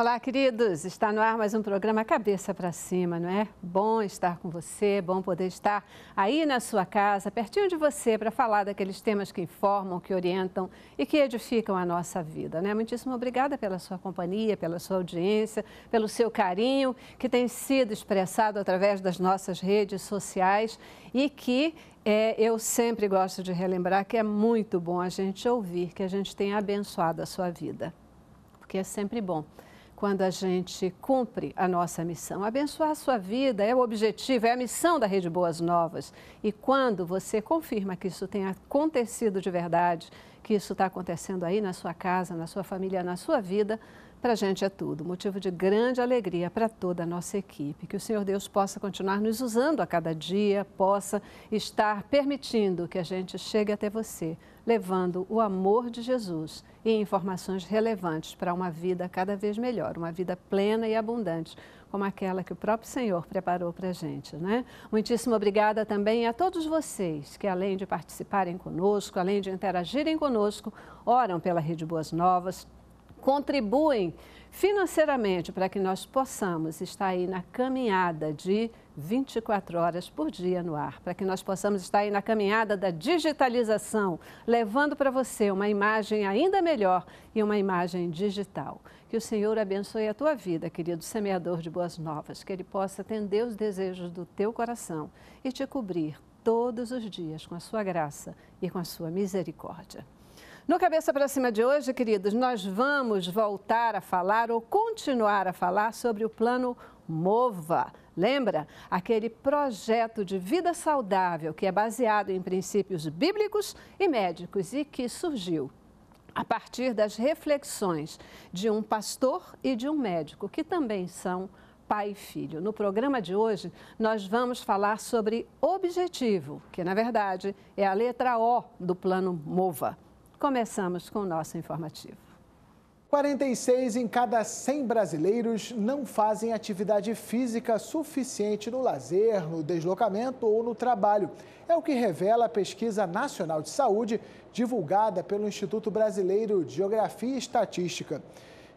Olá, queridos. Está no ar mais um programa Cabeça para Cima, não é? Bom estar com você, bom poder estar aí na sua casa, pertinho de você, para falar daqueles temas que informam, que orientam e que edificam a nossa vida, né? Muitíssimo obrigada pela sua companhia, pela sua audiência, pelo seu carinho que tem sido expressado através das nossas redes sociais e que é, eu sempre gosto de relembrar que é muito bom a gente ouvir, que a gente tenha abençoado a sua vida, porque é sempre bom quando a gente cumpre a nossa missão. Abençoar a sua vida é o objetivo, é a missão da Rede Boas Novas. E quando você confirma que isso tem acontecido de verdade, que isso está acontecendo aí na sua casa, na sua família, na sua vida, para a gente é tudo. Motivo de grande alegria para toda a nossa equipe. Que o Senhor Deus possa continuar nos usando a cada dia, possa estar permitindo que a gente chegue até você, levando o amor de Jesus e informações relevantes para uma vida cada vez melhor, uma vida plena e abundante, como aquela que o próprio Senhor preparou para a gente. Né? Muitíssimo obrigada também a todos vocês que, além de participarem conosco, além de interagirem conosco, oram pela Rede Boas Novas, contribuem financeiramente para que nós possamos estar aí na caminhada de 24 horas por dia no ar, para que nós possamos estar aí na caminhada da digitalização, levando para você uma imagem ainda melhor e uma imagem digital. Que o Senhor abençoe a tua vida, querido semeador de boas novas, que Ele possa atender os desejos do teu coração e te cobrir todos os dias com a sua graça e com a sua misericórdia. No Cabeça para Cima de hoje, queridos, nós vamos voltar a falar ou continuar a falar sobre o plano MOVA. Lembra? Aquele projeto de vida saudável que é baseado em princípios bíblicos e médicos e que surgiu a partir das reflexões de um pastor e de um médico, que também são pai e filho. No programa de hoje, nós vamos falar sobre objetivo, que na verdade é a letra O do plano MOVA. Começamos com o nosso informativo. 46 em cada 100 brasileiros não fazem atividade física suficiente no lazer, no deslocamento ou no trabalho. É o que revela a Pesquisa Nacional de Saúde, divulgada pelo Instituto Brasileiro de Geografia e Estatística.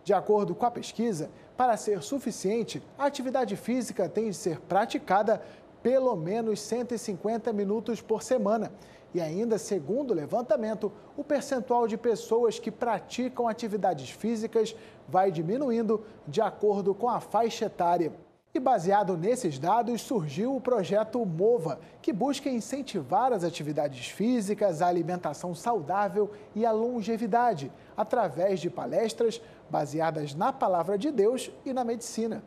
De acordo com a pesquisa, para ser suficiente, a atividade física tem de ser praticada pelo menos 150 minutos por semana e ainda, segundo o levantamento, o percentual de pessoas que praticam atividades físicas vai diminuindo de acordo com a faixa etária. E baseado nesses dados surgiu o projeto MOVA, que busca incentivar as atividades físicas, a alimentação saudável e a longevidade, através de palestras baseadas na palavra de Deus e na medicina.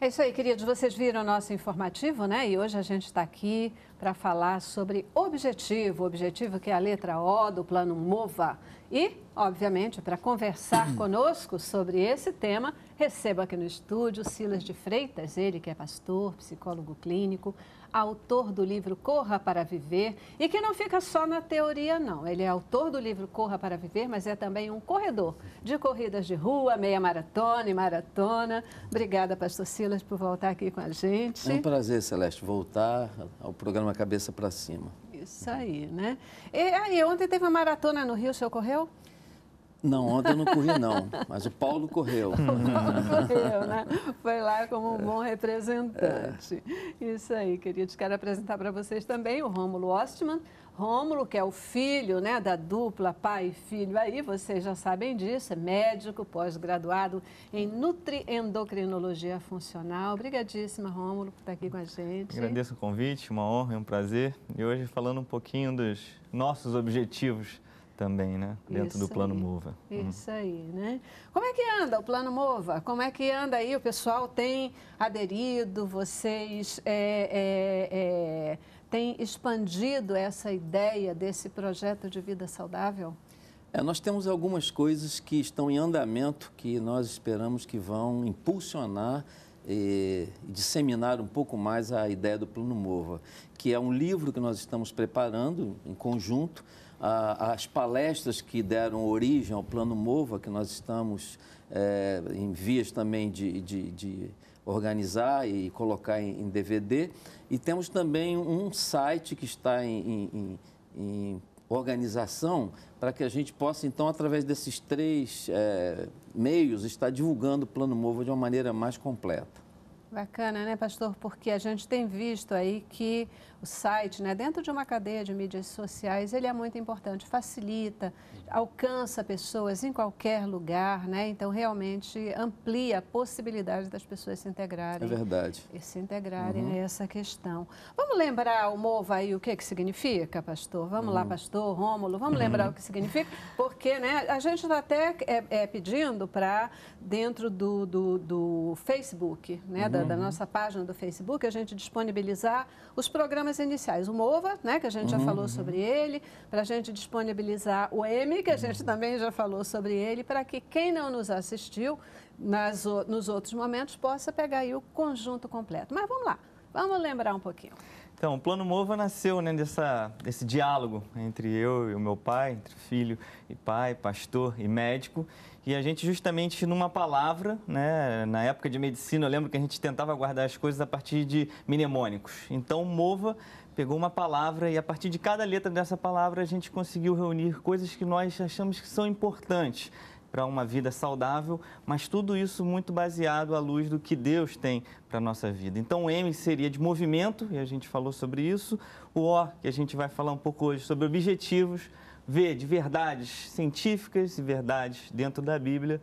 É isso aí, queridos. Vocês viram o nosso informativo, né? E hoje a gente está aqui para falar sobre objetivo, objetivo que é a letra O do Plano MOVA. E, obviamente, para conversar hum. conosco sobre esse tema, recebo aqui no estúdio Silas de Freitas, ele que é pastor, psicólogo clínico, autor do livro Corra para Viver e que não fica só na teoria, não. Ele é autor do livro Corra para Viver, mas é também um corredor de corridas de rua, meia maratona e maratona. Obrigada, pastor Silas, por voltar aqui com a gente. É um prazer, Celeste, voltar ao programa maratona cabeça para cima. Isso aí, né? E aí, ontem teve uma maratona no Rio, o senhor correu? Não, ontem eu não corri não, mas o Paulo correu. O Paulo correu, né? Foi lá como um bom representante. É. Isso aí, queria te quero apresentar para vocês também o Rômulo Ostman, Rômulo, que é o filho né, da dupla pai e filho aí, vocês já sabem disso, é médico, pós-graduado em nutri-endocrinologia funcional. Obrigadíssima, Rômulo, por estar aqui com a gente. Agradeço o convite, uma honra, é um prazer. E hoje falando um pouquinho dos nossos objetivos também, né? Dentro isso do Plano aí, Mova. Uhum. Isso hum. aí, né? Como é que anda o Plano Mova? Como é que anda aí? O pessoal tem aderido, vocês é, é, é tem expandido essa ideia desse projeto de vida saudável? É, nós temos algumas coisas que estão em andamento que nós esperamos que vão impulsionar e disseminar um pouco mais a ideia do Plano Mova, que é um livro que nós estamos preparando em conjunto. As palestras que deram origem ao Plano Mova, que nós estamos é, em vias também de, de, de organizar e colocar em, DVD. E temos também um site que está em, em, em organização para que a gente possa, então, através desses três é, meios, estar divulgando o Plano Mova de uma maneira mais completa. Bacana, né, pastor? Porque a gente tem visto aí que o site, né, dentro de uma cadeia de mídias sociais, ele é muito importante, facilita, alcança pessoas em qualquer lugar, né? Então realmente amplia a possibilidade das pessoas se integrarem. É verdade. E se integrarem uhum. a essa questão. Vamos lembrar o MOVA aí o que que significa, pastor? Vamos uhum. lá, pastor Rômulo, vamos uhum. lembrar o que significa, porque, né, a gente está até é, é, pedindo para dentro do, do, do Facebook, né, da, da uhum. nossa página do Facebook, a gente disponibilizar os programas iniciais. O MOVA, né, que a gente já uhum, falou uhum. sobre ele, para a gente disponibilizar o M, que a uhum. gente também já falou sobre ele, para que quem não nos assistiu nas, nos outros momentos possa pegar aí o conjunto completo. Mas vamos lá, vamos lembrar um pouquinho. Então, o Plano Mova nasceu né, dessa, desse diálogo entre eu e o meu pai, entre filho e pai, pastor e médico. E a gente, justamente numa palavra, né, na época de medicina, eu lembro que a gente tentava guardar as coisas a partir de mnemônicos. Então, MOVA pegou uma palavra e, a partir de cada letra dessa palavra, a gente conseguiu reunir coisas que nós achamos que são importantes para uma vida saudável, mas tudo isso muito baseado à luz do que Deus tem para a nossa vida. Então, o M seria de movimento, e a gente falou sobre isso. O O, que a gente vai falar um pouco hoje sobre objetivos V de verdades científicas e verdades dentro da Bíblia.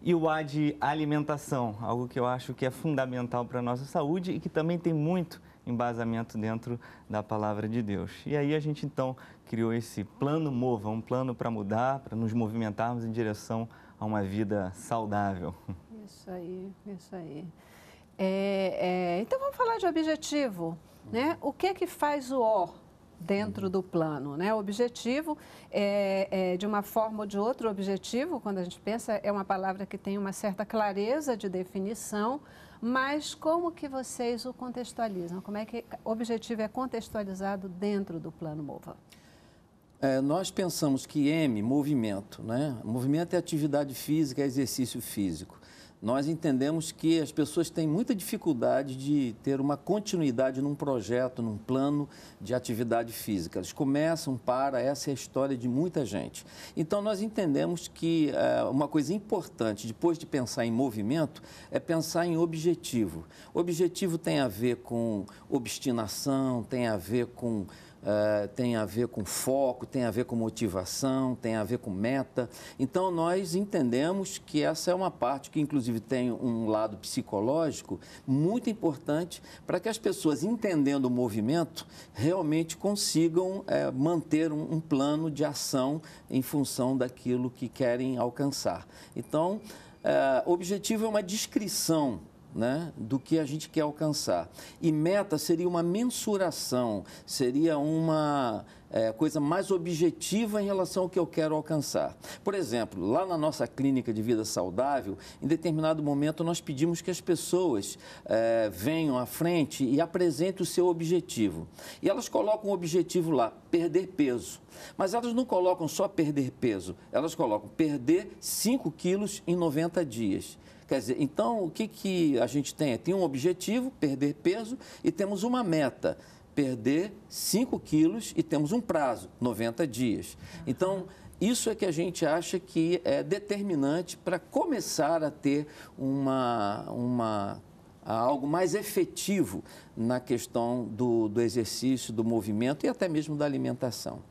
E o A de alimentação, algo que eu acho que é fundamental para a nossa saúde e que também tem muito embasamento dentro da palavra de Deus. E aí a gente então criou esse plano Mova, um plano para mudar, para nos movimentarmos em direção a uma vida saudável. Isso aí, isso aí. É, é, então vamos falar de objetivo, né? O que é que faz o O dentro do plano. Né? O objetivo, é, é, de uma forma ou de outra, objetivo, quando a gente pensa, é uma palavra que tem uma certa clareza de definição, mas como que vocês o contextualizam? Como é que o objetivo é contextualizado dentro do plano MOVA? É, nós pensamos que M, movimento, né? Movimento é atividade física, é exercício físico nós entendemos que as pessoas têm muita dificuldade de ter uma continuidade num projeto, num plano de atividade física. Eles começam, para, essa é a história de muita gente. Então, nós entendemos que eh, uma coisa importante, depois de pensar em movimento, é pensar em objetivo. Objetivo tem a ver com obstinação, tem a ver com uh, tem a ver com foco, tem a ver com motivação, tem a ver com meta. Então, nós entendemos que essa é uma parte que, inclusive, tem um lado psicológico muito importante para que as pessoas, entendendo o movimento, realmente consigam uh, manter um, um plano de ação em função daquilo que querem alcançar. Então, Uh, objetivo é uma descrição né, do que a gente quer alcançar. E meta seria uma mensuração, seria uma é, coisa mais objetiva em relação ao que eu quero alcançar. Por exemplo, lá na nossa clínica de vida saudável, em determinado momento nós pedimos que as pessoas é, venham à frente e apresentem o seu objetivo. E elas colocam o objetivo lá, perder peso. Mas elas não colocam só perder peso, elas colocam perder 5 quilos em 90 dias. Quer dizer, então o que, que a gente tem? Tem um objetivo, perder peso, e temos uma meta, perder 5 quilos e temos um prazo, 90 dias. Então, isso é que a gente acha que é determinante para começar a ter uma, uma algo mais efetivo na questão do, do exercício, do movimento e até mesmo da alimentação.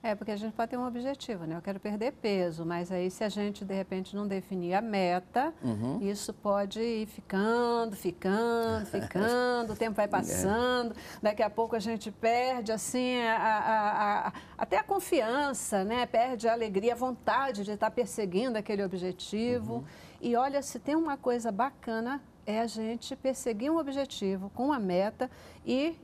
É, porque a gente pode ter um objetivo, né? Eu quero perder peso, mas aí se a gente de repente não definir a meta, uhum. isso pode ir ficando, ficando, ficando, o tempo vai é. passando, daqui a pouco a gente perde assim a, a, a, até a confiança, né? Perde a alegria, a vontade de estar perseguindo aquele objetivo. Uhum. E olha, se tem uma coisa bacana é a gente perseguir um objetivo com uma meta e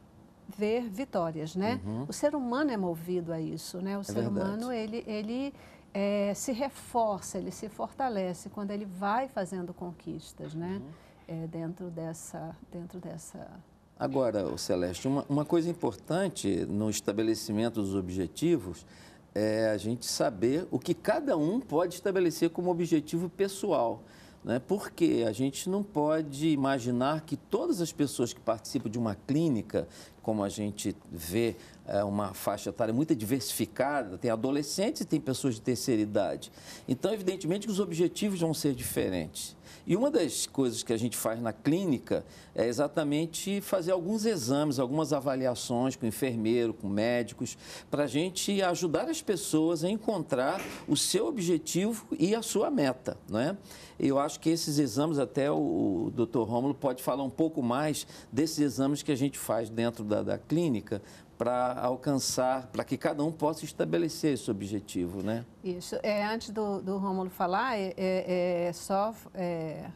ver vitórias, né? Uhum. O ser humano é movido a isso, né? O é ser verdade. humano, ele, ele é, se reforça, ele se fortalece quando ele vai fazendo conquistas, né? Uhum. É, dentro dessa... Dentro dessa Agora, Celeste, uma, uma coisa importante no estabelecimento dos objetivos é a gente saber o que cada um pode estabelecer como objetivo pessoal né? porque a gente não pode imaginar que todas as pessoas que participam de uma clínica, como a gente vê é uma faixa etária muito diversificada, tem adolescentes e tem pessoas de terceira idade. Então, evidentemente os objetivos vão ser diferentes. E uma das coisas que a gente faz na clínica é exatamente fazer alguns exames, algumas avaliações com enfermeiro, com médicos, para a gente ajudar as pessoas a encontrar o seu objetivo e a sua meta. Né? Eu acho que esses exames, até o, o doutor Rômulo pode falar um pouco mais desses exames que a gente faz dentro da, da clínica, para alcançar, para que cada um possa estabelecer esse objetivo, né? Isso. É, antes do, do Rômulo falar, é, é, é só é,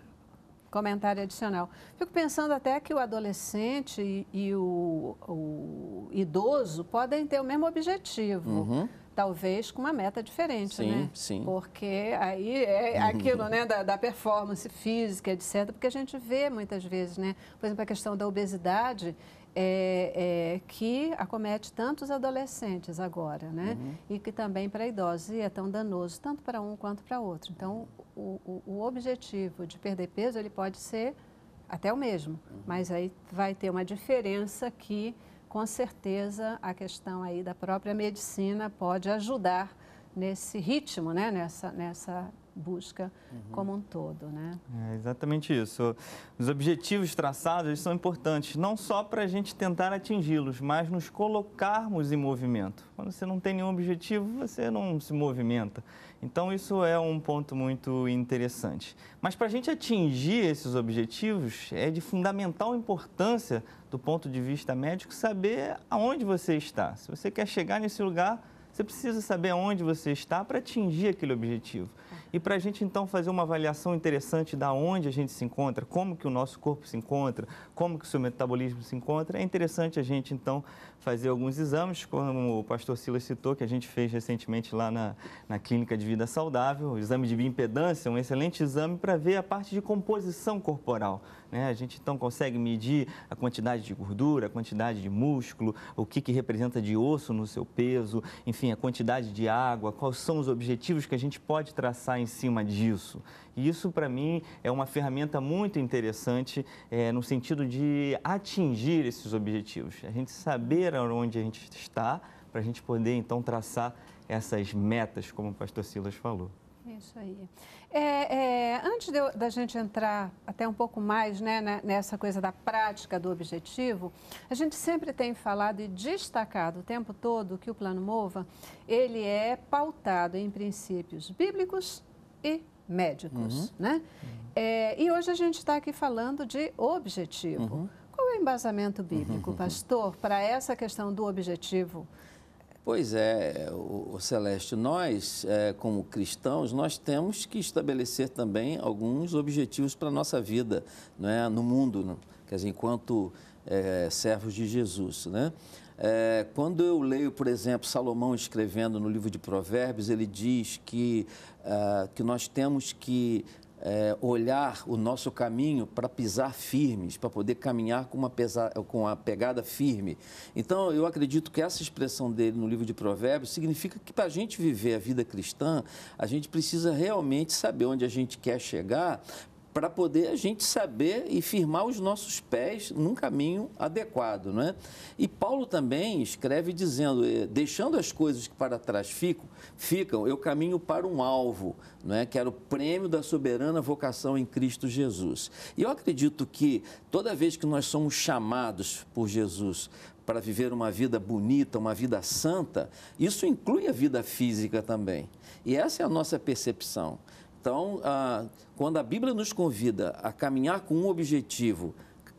comentário adicional. Fico pensando até que o adolescente e, e o, o, idoso podem ter o mesmo objetivo. Uhum. Talvez com uma meta diferente, sim, né? Sim. Porque aí é aquilo, né, da, da, performance física, etc. Porque a gente vê muitas vezes, né? Por exemplo, a questão da obesidade, é, é, que acomete tantos adolescentes agora, né? Uhum. E que também para idosos e é tão danoso tanto para um quanto para outro. Então, o, o, o, objetivo de perder peso ele pode ser até o mesmo, uhum. mas aí vai ter uma diferença que, com certeza, a questão aí da própria medicina pode ajudar nesse ritmo, né? Nessa, nessa busca uhum. como um todo. Né? É exatamente isso. Os objetivos traçados são importantes, não só para a gente tentar atingi-los, mas nos colocarmos em movimento. Quando você não tem nenhum objetivo, você não se movimenta. Então, isso é um ponto muito interessante. Mas para a gente atingir esses objetivos, é de fundamental importância, do ponto de vista médico, saber aonde você está. Se você quer chegar nesse lugar, você precisa saber onde você está para atingir aquele objetivo. É. E para a gente então fazer uma avaliação interessante da onde a gente se encontra, como que o nosso corpo se encontra, como que o seu metabolismo se encontra, é interessante a gente então fazer alguns exames, como o pastor Silas citou, que a gente fez recentemente lá na, na Clínica de Vida Saudável, o exame de bioimpedância, um excelente exame para ver a parte de composição corporal. Né? A gente então consegue medir a quantidade de gordura, a quantidade de músculo, o que, que representa de osso no seu peso, enfim, a quantidade de água, quais são os objetivos que a gente pode traçar em cima disso. E isso, para mim, é uma ferramenta muito interessante é, no sentido de atingir esses objetivos, a gente saber onde a gente está, para a gente poder então traçar essas metas, como o pastor Silas falou. É isso aí. É, é, antes de, da gente entrar até um pouco mais né, na, né, nessa coisa da prática do objetivo, a gente sempre tem falado e destacado o tempo todo que o Plano Mova ele é pautado em princípios bíblicos e médicos, uhum. né? Uhum. É, e hoje a gente está aqui falando de objetivo. Uhum. Qual é o embasamento bíblico, uhum. pastor, para essa questão do objetivo? Pois é, o, o Celeste, nós, é, como cristãos, nós temos que estabelecer também alguns objetivos para a nossa vida, é no mundo, né? quer dizer, enquanto é, servos de Jesus. Né? É, quando eu leio, por exemplo, Salomão escrevendo no livro de Provérbios, ele diz que, uh, que nós temos que é, olhar o nosso caminho para pisar firmes, para poder caminhar com uma, pesa, com uma pegada firme. Então, eu acredito que essa expressão dele no livro de Provérbios significa que para a gente viver a vida cristã, a gente precisa realmente saber onde a gente quer chegar para poder a gente saber e firmar os nossos pés num caminho adequado. é? E Paulo também escreve dizendo: eh, deixando as coisas que para trás ficam, ficam eu caminho para um alvo, é? que era o prêmio da soberana vocação em Cristo Jesus. E eu acredito que toda vez que nós somos chamados por Jesus para viver uma vida bonita, uma vida santa, isso inclui a vida física também. E essa é a nossa percepção. Então, ah, quando a Bíblia nos convida a caminhar com um objetivo,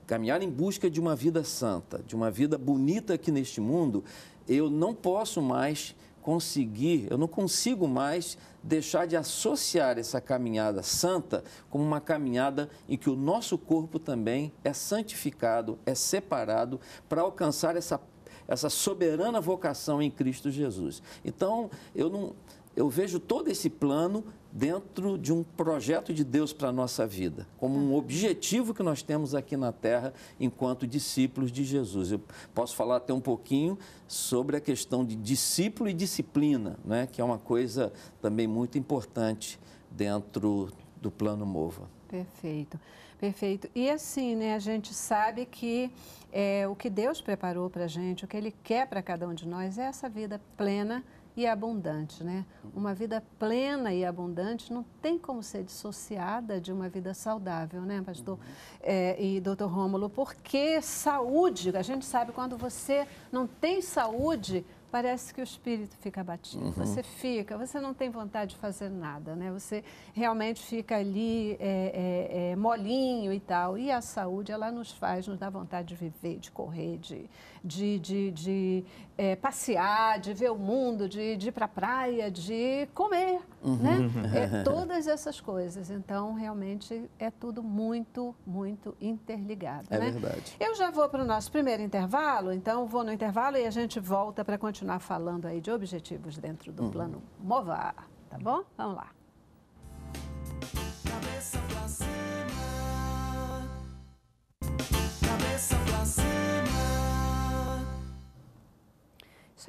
caminhar em busca de uma vida santa, de uma vida bonita aqui neste mundo, eu não posso mais conseguir, eu não consigo mais deixar de associar essa caminhada santa como uma caminhada em que o nosso corpo também é santificado, é separado para alcançar essa, essa soberana vocação em Cristo Jesus. Então, eu não eu vejo todo esse plano dentro de um projeto de Deus para a nossa vida, como um objetivo que nós temos aqui na Terra enquanto discípulos de Jesus. Eu posso falar até um pouquinho sobre a questão de discípulo e disciplina, né, que é uma coisa também muito importante dentro do plano Mova. Perfeito, perfeito. E assim, né, a gente sabe que é, o que Deus preparou para a gente, o que Ele quer para cada um de nós é essa vida plena, e abundante, né? Uma vida plena e abundante não tem como ser dissociada de uma vida saudável, né, pastor? Uhum. É, e doutor Rômulo, porque saúde, a gente sabe quando você não tem saúde, parece que o espírito fica abatido. Uhum. Você fica, você não tem vontade de fazer nada, né? Você realmente fica ali é, é, é, molinho e tal. E a saúde, ela nos faz, nos dá vontade de viver, de correr, de de, de, de é, passear, de ver o mundo, de, de ir para a praia, de comer, uhum. né? Uhum. É, todas essas coisas. Então, realmente, é tudo muito, muito interligado, é né? verdade. Eu já vou para o nosso primeiro intervalo, então vou no intervalo e a gente volta para continuar falando aí de objetivos dentro do uhum. plano MOVA, tá bom? Vamos lá. Cabeça pra cima. Cabeça pra cima.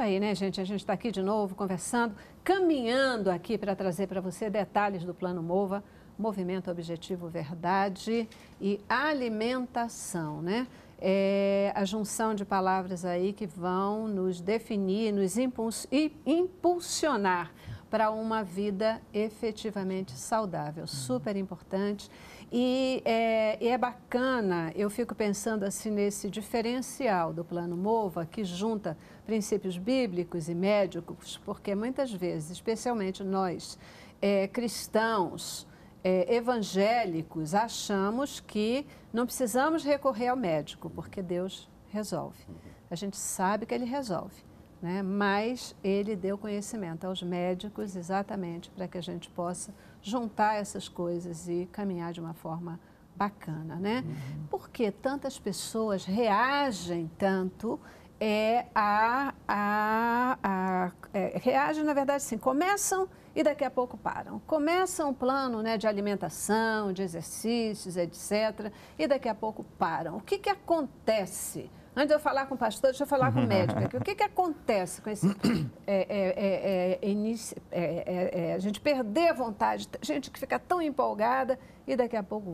isso aí, né, gente? A gente está aqui de novo conversando, caminhando aqui para trazer para você detalhes do Plano Mova, Movimento Objetivo Verdade e Alimentação, né? É a junção de palavras aí que vão nos definir, nos impuls e impulsionar para uma vida efetivamente saudável. Uhum. Super importante. E é, e é, bacana, eu fico pensando assim nesse diferencial do Plano Mova, que junta princípios bíblicos e médicos, porque muitas vezes, especialmente nós é, cristãos é, evangélicos, achamos que não precisamos recorrer ao médico, porque Deus resolve. A gente sabe que ele resolve. Né? mas ele deu conhecimento aos médicos exatamente para que a gente possa juntar essas coisas e caminhar de uma forma bacana. Né? Uhum. Por que tantas pessoas reagem tanto é a, a, a é, reagem, na verdade, sim, começam e daqui a pouco param. Começam um plano né, de alimentação, de exercícios, etc., e daqui a pouco param. O que, que acontece? Antes de eu falar com o pastor, deixa eu falar com o médico aqui. O que, que acontece com esse. É, é, é, é, é, a gente perder a vontade, gente que fica tão empolgada e daqui a pouco.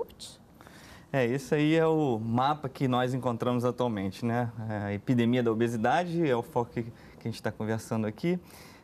Ups, é, esse aí é o mapa que nós encontramos atualmente, né? É, a epidemia da obesidade é o foco que a gente está conversando aqui.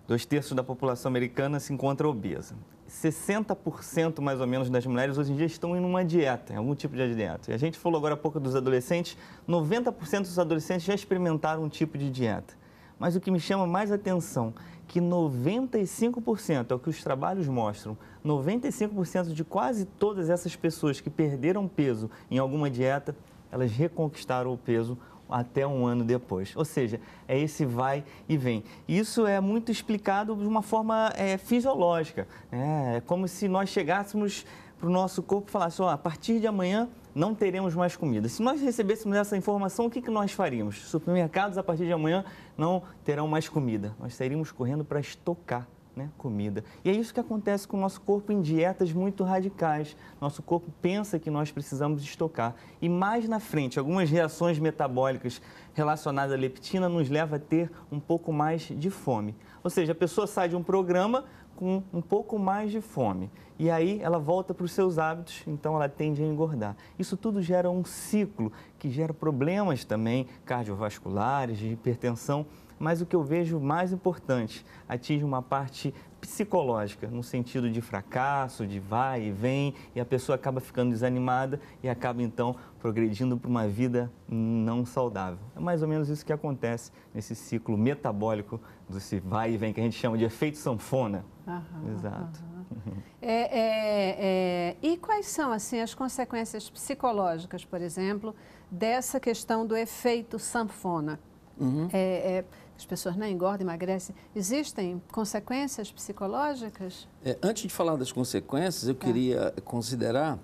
Dois terços da população americana se encontra obesa. 60% mais ou menos das mulheres hoje em dia estão em uma dieta, em algum tipo de dieta. E a gente falou agora há pouco dos adolescentes, 90% dos adolescentes já experimentaram um tipo de dieta. Mas o que me chama mais atenção que 95%, é o que os trabalhos mostram, 95% de quase todas essas pessoas que perderam peso em alguma dieta, elas reconquistaram o peso até um ano depois. Ou seja, é esse vai e vem. Isso é muito explicado de uma forma é, fisiológica. É, é como se nós chegássemos para o nosso corpo e falássemos, oh, a partir de amanhã não teremos mais comida. Se nós recebêssemos essa informação, o que, que nós faríamos? Supermercados, a partir de amanhã, não terão mais comida. Nós estaríamos correndo para estocar né, comida. E é isso que acontece com o nosso corpo em dietas muito radicais. Nosso corpo pensa que nós precisamos estocar. E mais na frente, algumas reações metabólicas relacionadas à leptina nos leva a ter um pouco mais de fome. Ou seja, a pessoa sai de um programa com um pouco mais de fome. E aí ela volta para os seus hábitos, então ela tende a engordar. Isso tudo gera um ciclo que gera problemas também cardiovasculares, de hipertensão. Mas o que eu vejo mais importante atinge uma parte psicológica, no sentido de fracasso, de vai e vem, e a pessoa acaba ficando desanimada e acaba então progredindo para uma vida não saudável. É mais ou menos isso que acontece nesse ciclo metabólico desse vai e vem que a gente chama de efeito sanfona. Aham, Exato. Aham. É, é, é, e quais são assim as consequências psicológicas, por exemplo, dessa questão do efeito sanfona? Uhum. É, é, as pessoas não né, engordam, emagrecem. Existem consequências psicológicas? É, antes de falar das consequências, eu tá. queria considerar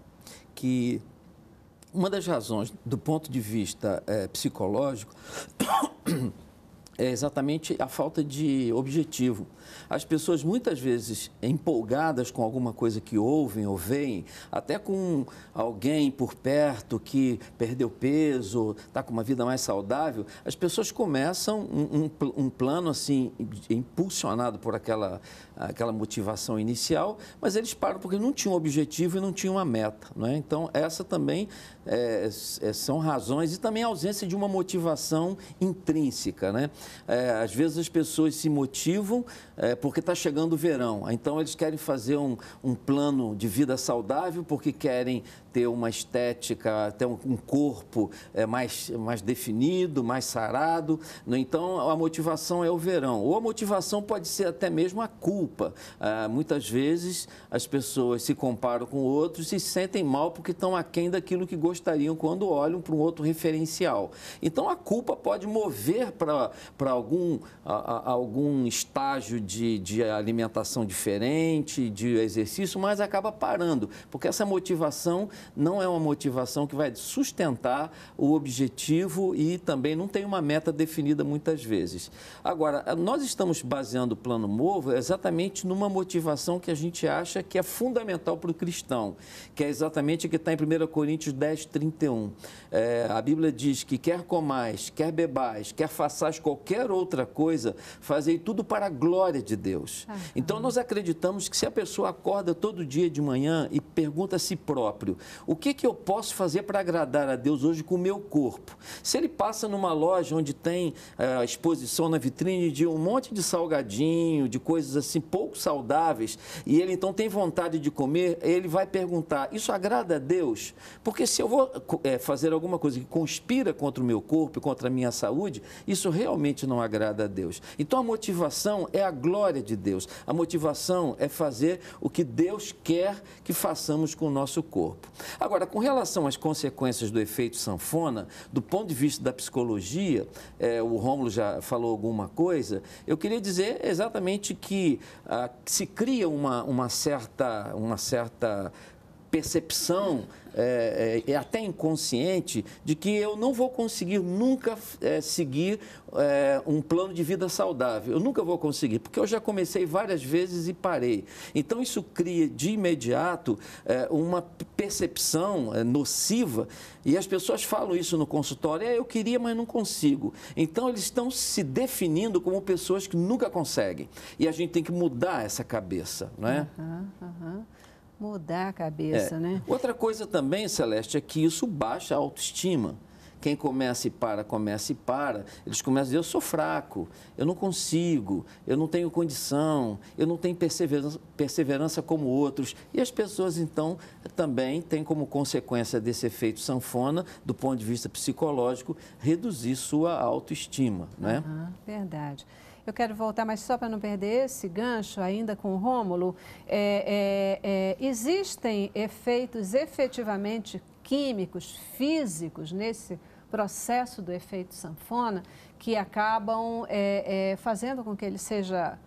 que uma das razões, do ponto de vista psicológico, é exatamente a falta de objetivo. As pessoas muitas vezes empolgadas com alguma coisa que ouvem ou veem, até com alguém por perto que perdeu peso, está com uma vida mais saudável, as pessoas começam um, um, um plano assim impulsionado por aquela, aquela motivação inicial, mas eles param porque não tinham um objetivo e não tinham uma meta. É? Então, essa também é, é, são razões e também a ausência de uma motivação intrínseca. Né? É, às vezes as pessoas se motivam é, porque está chegando o verão. Então, eles querem fazer um, um, plano de vida saudável, porque querem ter uma estética, ter um, um corpo é, mais, mais definido, mais sarado. Então, a motivação é o verão. Ou a motivação pode ser até mesmo a culpa. É, muitas vezes, as pessoas se comparam com outros e se sentem mal porque estão aquém daquilo que gostariam quando olham para um outro referencial. Então, a culpa pode mover para algum, algum estágio de, de alimentação diferente, de exercício, mas acaba parando, porque essa motivação não é uma motivação que vai sustentar o objetivo e também não tem uma meta definida muitas vezes. Agora, nós estamos baseando o plano Movo exatamente numa motivação que a gente acha que é fundamental para o cristão, que é exatamente a que está em 1 Coríntios 10, 31. É, a Bíblia diz que quer comais, quer bebais, quer façais qualquer outra coisa, fazei tudo para a glória glória de Deus. Então, nós acreditamos que se a pessoa acorda todo dia de manhã e pergunta a si próprio: o que, que eu posso fazer para agradar a Deus hoje com o meu corpo? Se ele passa numa loja onde tem eh, a uh, exposição na vitrine de um monte de salgadinho, de coisas assim pouco saudáveis, e ele então tem vontade de comer, ele vai perguntar: isso agrada a Deus? Porque se eu vou é, fazer alguma coisa que conspira contra o meu corpo, e contra a minha saúde, isso realmente não agrada a Deus. Então, a motivação é a glória de Deus. A motivação é fazer o que Deus quer que façamos com o nosso corpo. Agora, com relação às consequências do efeito sanfona, do ponto de vista da psicologia, é, o Rômulo já falou alguma coisa, eu queria dizer exatamente que ah, se cria uma, uma certa. Uma certa percepção é, é, é, até inconsciente de que eu não vou conseguir nunca é, seguir é, um plano de vida saudável. Eu nunca vou conseguir, porque eu já comecei várias vezes e parei. Então, isso cria de imediato é, uma percepção nociva e as pessoas falam isso no consultório: é, eu queria, mas não consigo. Então, eles estão se definindo como pessoas que nunca conseguem. E a gente tem que mudar essa cabeça, não é? Uhum, uhum. Mudar a é, cabeça, é. né? Outra coisa também, Celeste, é que isso baixa a autoestima. Quem começa e para, começa e para, eles começam a dizer, eu sou fraco, eu não consigo, eu não tenho condição, eu não tenho perseverança, perseverança como outros. E as pessoas, então, também têm como consequência desse efeito sanfona, do ponto de vista psicológico, reduzir sua autoestima, né? Uhum, verdade. Verdade. Eu quero voltar, mas só para não perder esse gancho ainda com o Rômulo, é, é, é, existem efeitos efetivamente químicos, físicos nesse processo do efeito sanfona que acabam é, é, fazendo com que ele seja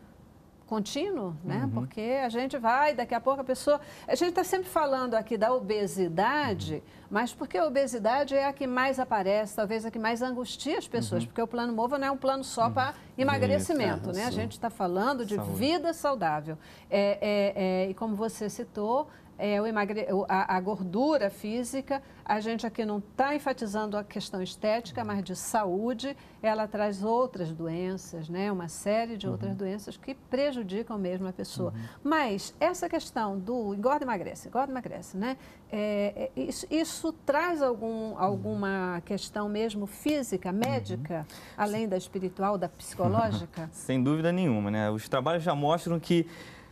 contínuo, né? Uhum. Porque a gente vai, daqui a pouco a pessoa. A gente está sempre falando aqui da obesidade, uhum. mas porque a obesidade é a que mais aparece, talvez a que mais angustia as pessoas, uhum. porque o plano Mova não é um plano só uhum. para emagrecimento, né? A gente está falando de Saúde. vida saudável. É, é, é, e como você citou, é, emagre... a, a, gordura física. A gente aqui não está enfatizando a questão estética, mas de saúde. Ela traz outras doenças, né? uma série de outras uhum. doenças que prejudicam mesmo a pessoa. Uhum. Mas essa questão do engorda e emagrece, engorda e emagrece, né? É, é, isso, isso, traz algum, uhum. alguma questão mesmo física, uhum. médica, uhum. além da espiritual, da psicológica? Sem dúvida nenhuma, né? Os trabalhos já mostram que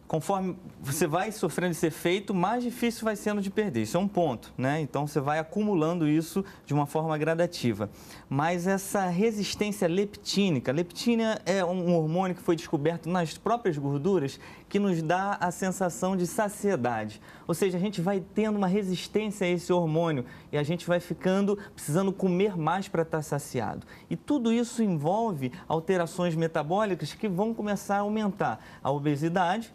conforme você vai sofrendo esse efeito, mais difícil vai sendo de perder. Isso é um ponto, né? Então você vai acumulando isso de uma forma gradativa. Mas essa resistência leptínica, leptina é um hormônio que foi descoberto nas próprias gorduras que nos dá a sensação de saciedade. Ou seja, a gente vai tendo uma resistência a esse hormônio e a gente vai ficando precisando comer mais para estar tá saciado. E tudo isso envolve alterações metabólicas que vão começar a aumentar a obesidade,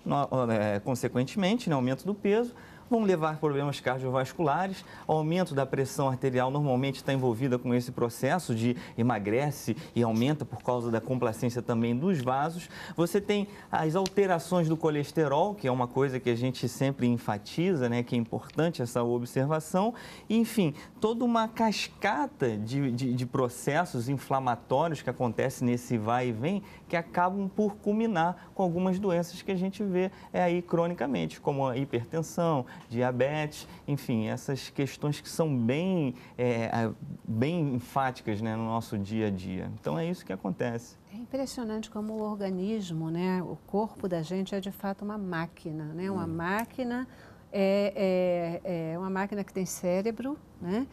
é, consequentemente, né, aumento do peso, vão levar a problemas cardiovasculares, aumento da pressão arterial normalmente está envolvida com esse processo de emagrece e aumenta por causa da complacência também dos vasos. Você tem as alterações do colesterol, que é uma coisa que a gente sempre enfatiza, né, que é importante essa observação. Enfim, toda uma cascata de, de, de processos inflamatórios que acontece nesse vai e vem, que acabam por culminar com algumas doenças que a gente vê é, aí cronicamente, como a hipertensão, diabetes, enfim, essas questões que são bem, é, é, bem enfáticas né, no nosso dia a dia. Então é isso que acontece. É impressionante como o organismo, né, o corpo da gente é de fato uma máquina, né, uma hum. máquina é, é, é, uma máquina que tem cérebro, né?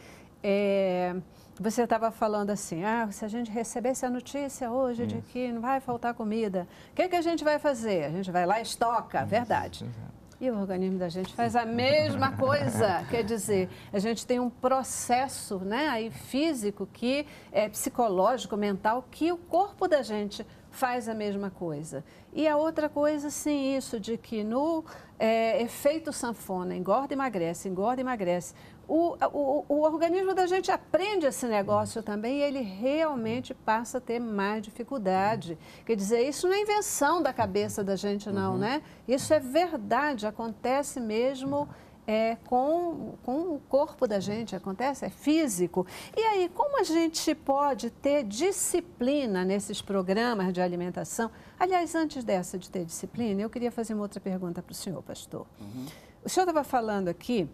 É, você estava falando assim, ah, se a gente recebesse a notícia hoje Isso. de que não vai faltar comida, o que, que a gente vai fazer? A gente vai lá e estoca, Isso. verdade. Exato. E o organismo da gente faz a mesma coisa. Quer dizer, a gente tem um processo né, aí físico, que é psicológico, mental, que o corpo da gente faz a mesma coisa. E a outra coisa, sim, isso de que no é, efeito sanfona, engorda, emagrece, engorda, emagrece, o, o, o, organismo da gente aprende esse negócio também e ele realmente passa a ter mais dificuldade. Quer dizer, isso não é invenção da cabeça da gente, não, uhum. né? Isso é verdade, acontece mesmo. É, com, com o corpo da gente, acontece, é físico. E aí, como a gente pode ter disciplina nesses programas de alimentação? Aliás, antes dessa de ter disciplina, eu queria fazer uma outra pergunta para o senhor, pastor. Uhum. O senhor estava falando aqui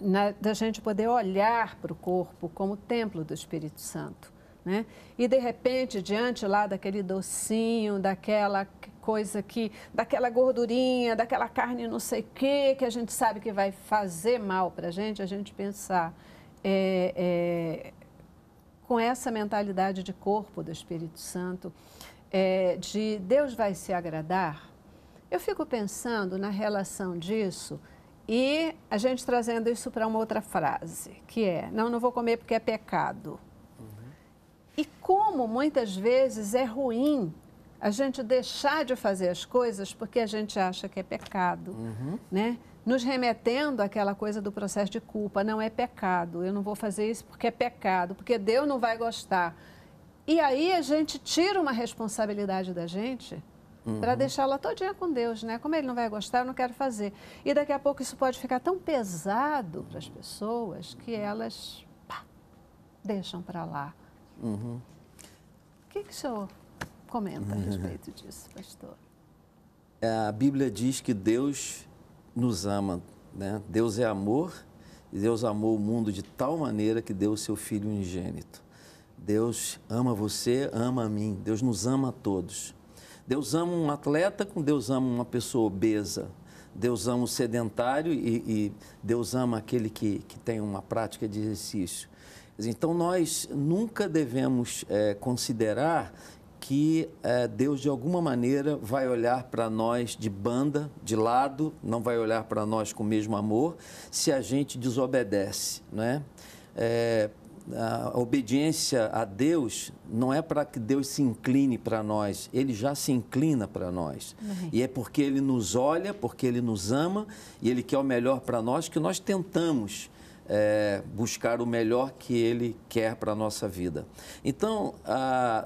na, da gente poder olhar para o corpo como templo do Espírito Santo. Né? E de repente, diante lá daquele docinho, daquela coisa que, daquela gordurinha, daquela carne não sei o que, que a gente sabe que vai fazer mal para a gente, a gente pensar é, é, com essa mentalidade de corpo do Espírito Santo, é, de Deus vai se agradar. Eu fico pensando na relação disso e a gente trazendo isso para uma outra frase, que é: não, não vou comer porque é pecado. Uhum. E como muitas vezes é ruim a gente deixar de fazer as coisas porque a gente acha que é pecado, uhum. né? Nos remetendo àquela coisa do processo de culpa, não é pecado, eu não vou fazer isso porque é pecado, porque Deus não vai gostar. E aí a gente tira uma responsabilidade da gente Uhum. Para deixá-la todinha com Deus, né? Como ele não vai gostar, eu não quero fazer. E daqui a pouco isso pode ficar tão pesado para as pessoas que elas pá, deixam para lá. Uhum. O que, que o senhor comenta a uhum. respeito disso, pastor? É, a Bíblia diz que Deus nos ama, né? Deus é amor e Deus amou o mundo de tal maneira que deu o seu Filho unigênito. Deus ama você, ama a mim, Deus nos ama a todos. Deus ama um atleta como Deus ama uma pessoa obesa. Deus ama o sedentário e, e Deus ama aquele que, que tem uma prática de exercício. Então, nós nunca devemos é, considerar que é, Deus, de alguma maneira, vai olhar para nós de banda, de lado, não vai olhar para nós com o mesmo amor, se a gente desobedece. Né? É, eh, a obediência a Deus não é para que Deus se incline para nós, ele já se inclina para nós. Uhum. E é porque ele nos olha, porque ele nos ama e ele quer o melhor para nós que nós tentamos é, buscar o melhor que ele quer para a nossa vida. Então,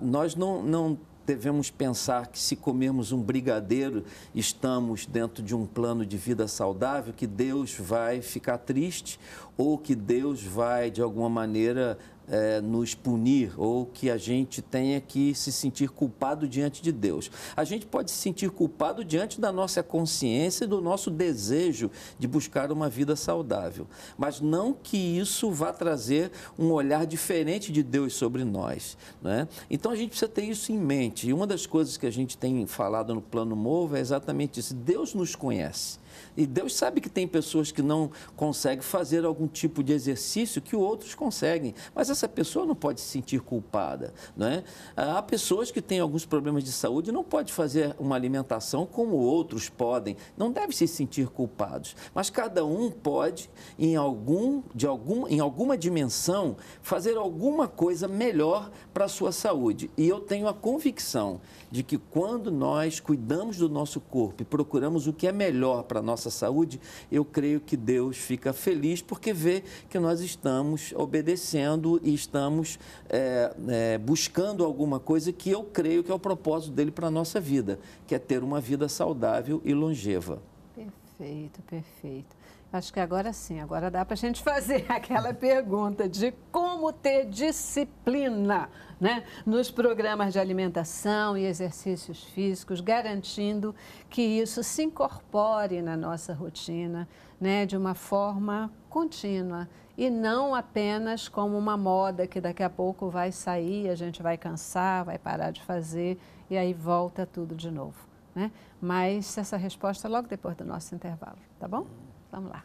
nós não, não devemos pensar que se comermos um brigadeiro, estamos dentro de um plano de vida saudável, que Deus vai ficar triste ou que Deus vai, de alguma maneira, é, nos punir ou que a gente tenha que se sentir culpado diante de Deus. A gente pode se sentir culpado diante da nossa consciência e do nosso desejo de buscar uma vida saudável, mas não que isso vá trazer um olhar diferente de Deus sobre nós. Né? Então a gente precisa ter isso em mente. E uma das coisas que a gente tem falado no Plano Novo é exatamente isso: Deus nos conhece. E Deus sabe que tem pessoas que não conseguem fazer algum tipo de exercício que outros conseguem, mas essa pessoa não pode se sentir culpada, não é? Há pessoas que têm alguns problemas de saúde e não pode fazer uma alimentação como outros podem, não deve se sentir culpados, mas cada um pode em algum de algum em alguma dimensão fazer alguma coisa melhor para a sua saúde. E eu tenho a convicção de que quando nós cuidamos do nosso corpo e procuramos o que é melhor para nossa saúde, eu creio que Deus fica feliz porque vê que nós estamos obedecendo e estamos é, é, buscando alguma coisa que eu creio que é o propósito dele para a nossa vida, que é ter uma vida saudável e longeva. Perfeito, perfeito. Acho que agora sim, agora dá para a gente fazer aquela pergunta de como ter disciplina né, nos programas de alimentação e exercícios físicos, garantindo que isso se incorpore na nossa rotina né, de uma forma contínua e não apenas como uma moda que daqui a pouco vai sair, a gente vai cansar, vai parar de fazer e aí volta tudo de novo. Né? Mas essa resposta logo depois do nosso intervalo, tá bom? Vamos lá.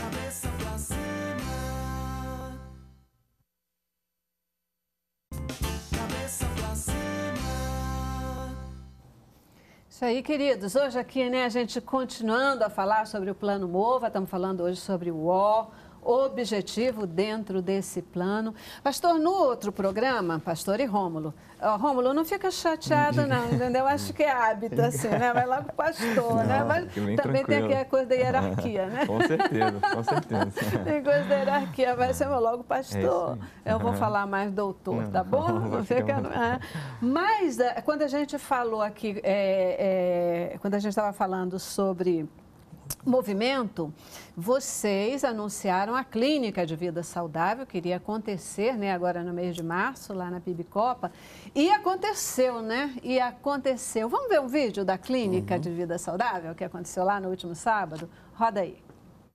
Cabeça pra cima. Cabeça pra cima. Isso aí, queridos. Hoje aqui, né, a gente continuando a falar sobre o Plano Mova. Estamos falando hoje sobre o O objetivo dentro desse plano. Pastor, no outro programa, Pastor e Rômulo, oh, Rômulo, não fica chateado não, entendeu? Acho que é hábito assim, né? Vai lá com o pastor, né? não, né? Mas também tranquilo. tem aqui a coisa da hierarquia, né? com certeza, com certeza. tem coisa da hierarquia, vai ser logo pastor. É Eu vou falar mais doutor, tá bom? Não, fica... É. Mas, é, quando a gente falou aqui, é, é, quando a gente estava falando sobre movimento, vocês anunciaram a clínica de vida saudável, que iria acontecer né, agora no mês de março, lá na Pibicopa, e aconteceu, né? E aconteceu. Vamos ver um vídeo da clínica uhum. de vida saudável que aconteceu lá no último sábado? Roda aí.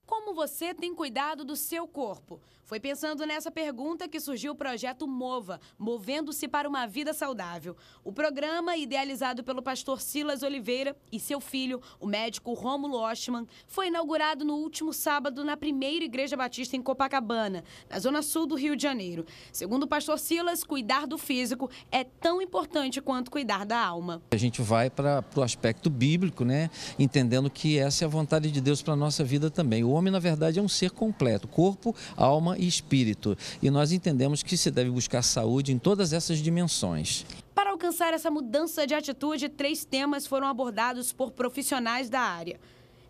Como você tem cuidado do seu corpo? Foi pensando nessa pergunta que surgiu o projeto Mova, Movendo-se para uma Vida Saudável. O programa, idealizado pelo pastor Silas Oliveira e seu filho, o médico Rômulo Oshman, foi inaugurado no último sábado na primeira Igreja Batista em Copacabana, na zona sul do Rio de Janeiro. Segundo o pastor Silas, cuidar do físico é tão importante quanto cuidar da alma. A gente vai para o aspecto bíblico, né? entendendo que essa é a vontade de Deus para a nossa vida também. O homem, na verdade, é um ser completo, corpo, alma e espírito. E nós entendemos que se deve buscar saúde em todas essas dimensões. Para alcançar essa mudança de atitude, três temas foram abordados por profissionais da área.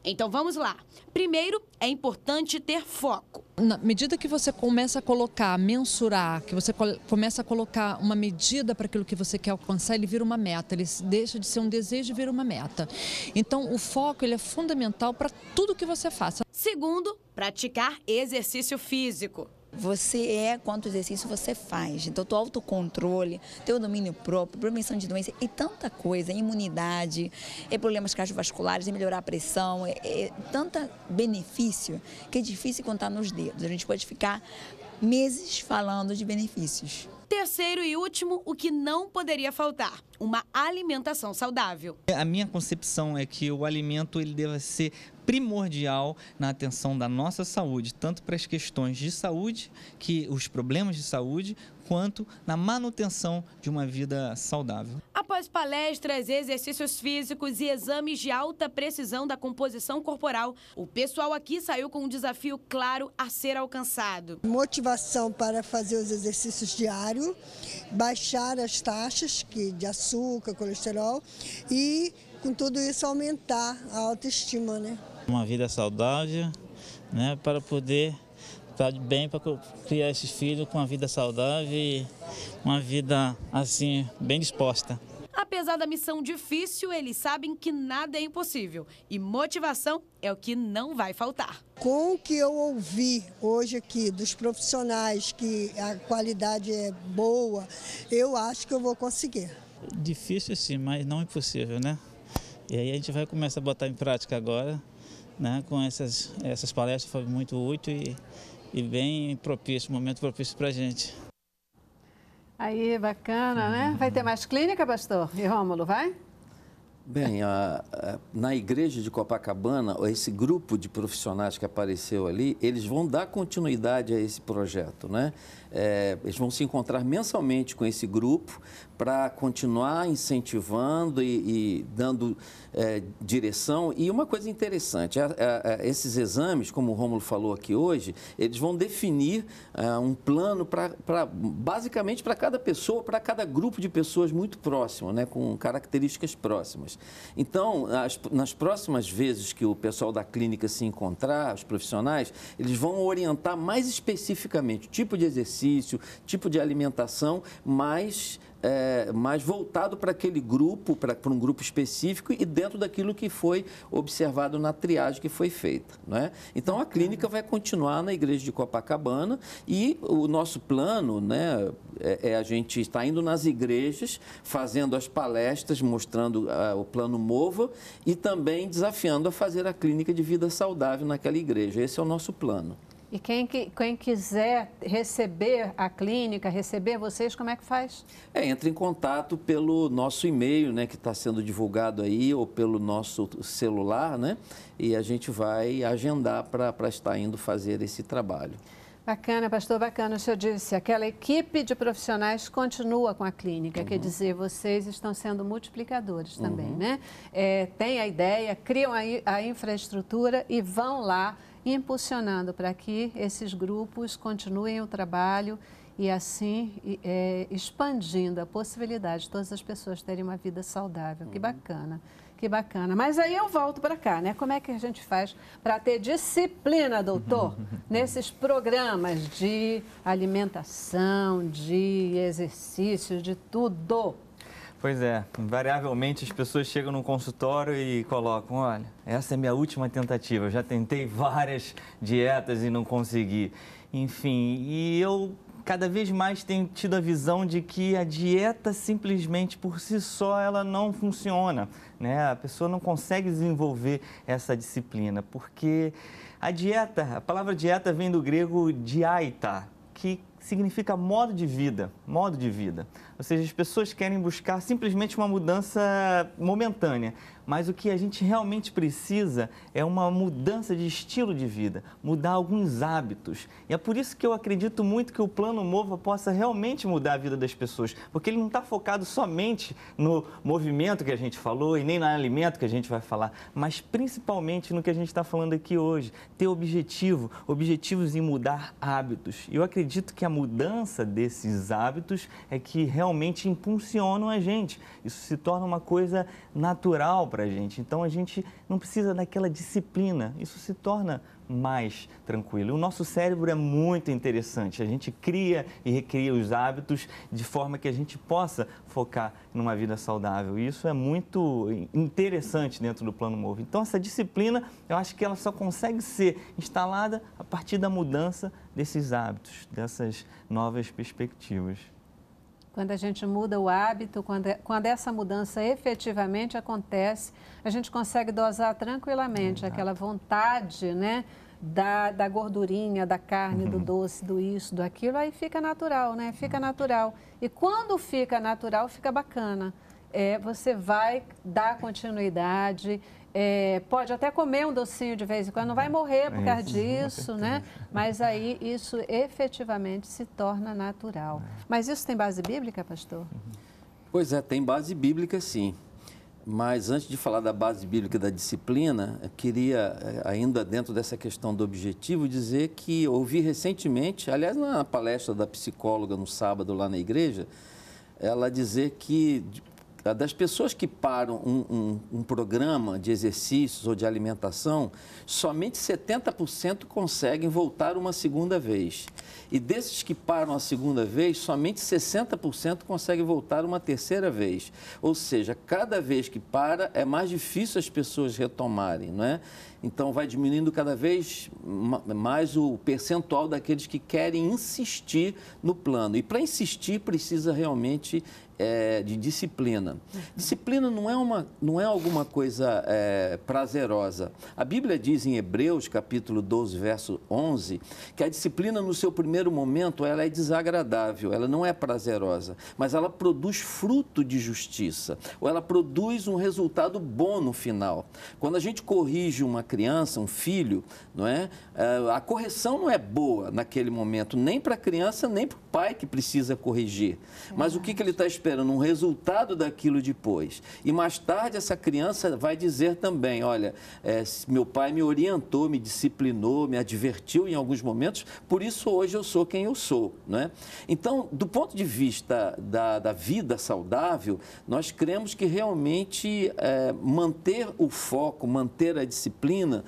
Então vamos lá. Primeiro, é importante ter foco. Na medida que você começa a colocar, mensurar, que você começa a colocar uma medida para aquilo que você quer alcançar, ele vira uma meta, ele deixa de ser um desejo e vira uma meta. Então, o foco ele é fundamental para tudo que você faça. Segundo, praticar exercício físico você é, quanto exercício você faz. Então, teu autocontrole, teu domínio próprio, prevenção de doença e tanta coisa, imunidade, é problemas cardiovasculares, é melhorar a pressão, é, é tanta benefício que é difícil contar nos dedos. A gente pode ficar meses falando de benefícios. Terceiro e último, o que não poderia faltar, uma alimentação saudável. A minha concepção é que o alimento ele deva ser primordial na atenção da nossa saúde, tanto para as questões de saúde, que os problemas de saúde, quanto na manutenção de uma vida saudável. Após palestras, exercícios físicos e exames de alta precisão da composição corporal, o pessoal aqui saiu com um desafio claro a ser alcançado. Motivação para fazer os exercícios diários, baixar as taxas que de açúcar, colesterol e com tudo isso aumentar a autoestima, né? Uma vida saudável, né, para poder estar bem, para criar esses filhos com uma vida saudável e uma vida assim, bem disposta. Apesar da missão difícil, eles sabem que nada é impossível e motivação é o que não vai faltar. Com o que eu ouvi hoje aqui dos profissionais, que a qualidade é boa, eu acho que eu vou conseguir. Difícil sim, mas não impossível, né? E aí a gente vai começar a botar em prática agora né, com essas, essas palestras, foi muito útil e, e bem propício, momento propício para a gente. Aí, bacana, né? Vai ter mais clínica, pastor? E Rômulo, vai? Bem, a, a, na igreja de Copacabana, esse grupo de profissionais que apareceu ali, eles vão dar continuidade a esse projeto, né? é, eles vão se encontrar mensalmente com esse grupo para continuar incentivando e, e dando é, direção. E uma coisa interessante, a, a, a, esses exames, como o Rômulo falou aqui hoje, eles vão definir é, um plano para basicamente para cada pessoa, para cada grupo de pessoas muito próximo, né, com características próximas. Então, as, nas próximas vezes que o pessoal da clínica se encontrar, os profissionais, eles vão orientar mais especificamente o tipo de exercício exercício, tipo de alimentação, mais é, mais voltado para aquele grupo, para um grupo específico e dentro daquilo que foi observado na triagem que foi feita. Né? Então, a clínica vai continuar na igreja de Copacabana e o nosso plano né, é, é a gente está indo nas igrejas, fazendo as palestras, mostrando uh, o plano MOVA e também desafiando a fazer a clínica de vida saudável naquela igreja. Esse é o nosso plano. E quem, quem quiser receber a clínica, receber vocês, como é que faz? É, entra em contato pelo nosso e-mail, né, que está sendo divulgado aí, ou pelo nosso celular, né? E a gente vai agendar para estar indo fazer esse trabalho. Bacana, pastor, bacana. O senhor disse, aquela equipe de profissionais continua com a clínica, uhum. quer dizer, vocês estão sendo multiplicadores também, uhum. né? É, tem a ideia, criam a, a infraestrutura e vão lá impulsionando para que esses grupos continuem o trabalho e assim é, expandindo a possibilidade de todas as pessoas terem uma vida saudável. Que uhum. bacana, que bacana. Mas aí eu volto para cá, né? Como é que a gente faz para ter disciplina, doutor, nesses programas de alimentação, de exercícios, de tudo? Pois é, invariavelmente as pessoas chegam no consultório e colocam, olha, essa é minha última tentativa, eu já tentei várias dietas e não consegui. Enfim, e eu cada vez mais tenho tido a visão de que a dieta simplesmente por si só ela não funciona, né? A pessoa não consegue desenvolver essa disciplina, porque a dieta, a palavra dieta vem do grego dieta que significa modo de vida, modo de vida. Ou seja, as pessoas querem buscar simplesmente uma mudança momentânea mas o que a gente realmente precisa é uma mudança de estilo de vida, mudar alguns hábitos. E é por isso que eu acredito muito que o Plano Mova possa realmente mudar a vida das pessoas, porque ele não está focado somente no movimento que a gente falou e nem no alimento que a gente vai falar, mas principalmente no que a gente está falando aqui hoje, ter objetivo, objetivos em mudar hábitos. E eu acredito que a mudança desses hábitos é que realmente impulsionam a gente. Isso se torna uma coisa natural para a gente. Então a gente não precisa daquela disciplina, isso se torna mais tranquilo. O nosso cérebro é muito interessante, a gente cria e recria os hábitos de forma que a gente possa focar numa vida saudável. E isso é muito interessante dentro do plano novo. Então essa disciplina, eu acho que ela só consegue ser instalada a partir da mudança desses hábitos, dessas novas perspectivas. Quando a gente muda o hábito, quando, é, quando essa mudança efetivamente acontece, a gente consegue dosar tranquilamente Exato. aquela vontade, né? Da, da gordurinha, da carne, uhum. do doce, do isso, do aquilo, aí fica natural, né? Fica natural. E quando fica natural, fica bacana. É, você vai dar continuidade é, pode até comer um docinho de vez em quando, não vai morrer por causa disso, né? Mas aí isso efetivamente se torna natural. É. Mas isso tem base bíblica, pastor? Uhum. Pois é, tem base bíblica sim. Mas antes de falar da base bíblica da disciplina, eu queria, eh, ainda dentro dessa questão do objetivo, dizer que ouvi recentemente, aliás, na palestra da psicóloga no sábado lá na igreja, ela dizer que Tá? das pessoas que param um, um, um programa de exercícios ou de alimentação, somente 70% conseguem voltar uma segunda vez. E desses que param a segunda vez, somente 60% conseguem voltar uma terceira vez. Ou seja, cada vez que para, é mais difícil as pessoas retomarem, não é? Então, vai diminuindo cada vez mais o percentual daqueles que querem insistir no plano. E para insistir, precisa realmente é, de disciplina. Disciplina não é, uma, não é alguma coisa é, prazerosa. A Bíblia diz em Hebreus, capítulo 12, verso 11, que a disciplina, no seu primeiro momento, ela é desagradável, ela não é prazerosa, mas ela produz fruto de justiça, ou ela produz um resultado bom no final. Quando a gente corrige uma criança, um filho, não é? Ah, a correção não é boa naquele momento, nem para a criança, nem para o pai que precisa corrigir. Mas o que, que ele está esperando? Um resultado daquilo depois. E mais tarde essa criança vai dizer também, olha, é, meu pai me orientou, me disciplinou, me advertiu em alguns momentos, por isso hoje eu sou quem eu sou, não é? Então, do ponto de vista da, da vida saudável, nós cremos que realmente é, manter o foco, manter a disciplina, masculina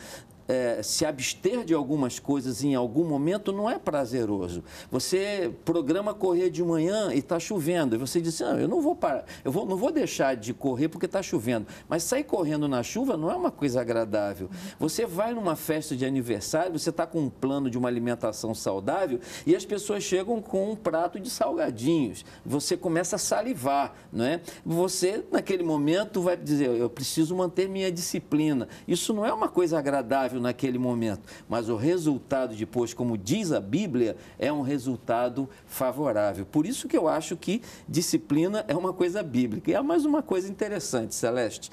é, se abster de algumas coisas em algum momento não é prazeroso. Você programa correr de manhã e está chovendo, e você diz, não, ah, eu não vou parar, eu vou, não vou deixar de correr porque está chovendo. Mas sair correndo na chuva não é uma coisa agradável. Você vai numa festa de aniversário, você está com um plano de uma alimentação saudável e as pessoas chegam com um prato de salgadinhos. Você começa a salivar, não é? Você, naquele momento, vai dizer, eu preciso manter minha disciplina. Isso não é uma coisa agradável favorável naquele momento, mas o resultado depois, como diz a Bíblia, é um resultado favorável. Por isso que eu acho que disciplina é uma coisa bíblica. E há mais uma coisa interessante, Celeste.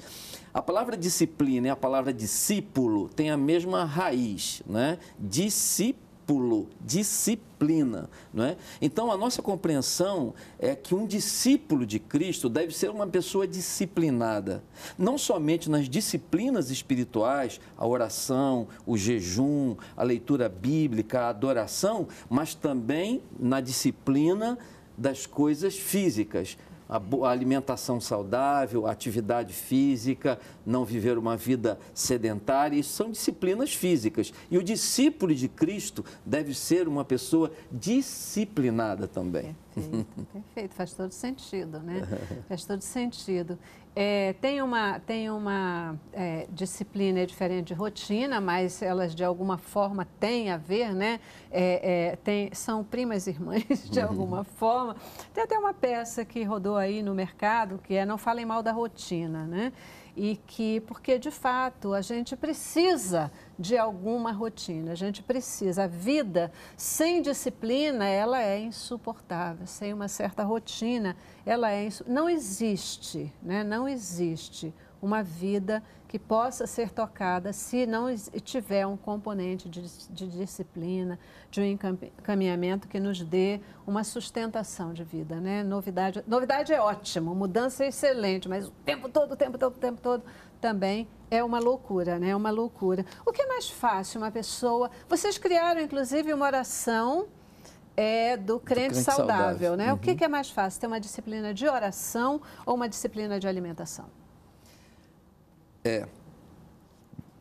A palavra disciplina e a palavra discípulo têm a mesma raiz, né? Disciplina discípulo, disciplina. Não é? Então, a nossa compreensão é que um discípulo de Cristo deve ser uma pessoa disciplinada, não somente nas disciplinas espirituais, a oração, o jejum, a leitura bíblica, a adoração, mas também na disciplina das coisas físicas a alimentação saudável, a atividade física, não viver uma vida sedentária, isso são disciplinas físicas. E o discípulo de Cristo deve ser uma pessoa disciplinada também. Perfeito, perfeito. faz todo sentido, né? Faz todo sentido. É, tem uma, tem uma é, disciplina diferente de rotina, mas elas de alguma forma têm a ver, né? É, é tem, são primas e irmãs de uhum. alguma forma. Tem até uma peça que rodou aí no mercado que é Não Falem Mal da Rotina, né? E que, porque de fato a gente precisa de alguma rotina. A gente precisa. A vida sem disciplina, ela é insuportável. Sem uma certa rotina, ela é insu... não existe, né? Não existe uma vida que possa ser tocada se não tiver um componente de, de, disciplina, de um encaminhamento que nos dê uma sustentação de vida, né? Novidade, novidade é ótimo, mudança é excelente, mas o tempo todo, o tempo todo, o tempo todo, também é uma loucura, né? É uma loucura. O que é mais fácil uma pessoa. Vocês criaram, inclusive, uma oração é do crente, do crente saudável, saudável, né? Uhum. O que, é mais fácil, ter uma disciplina de oração ou uma disciplina de alimentação? É,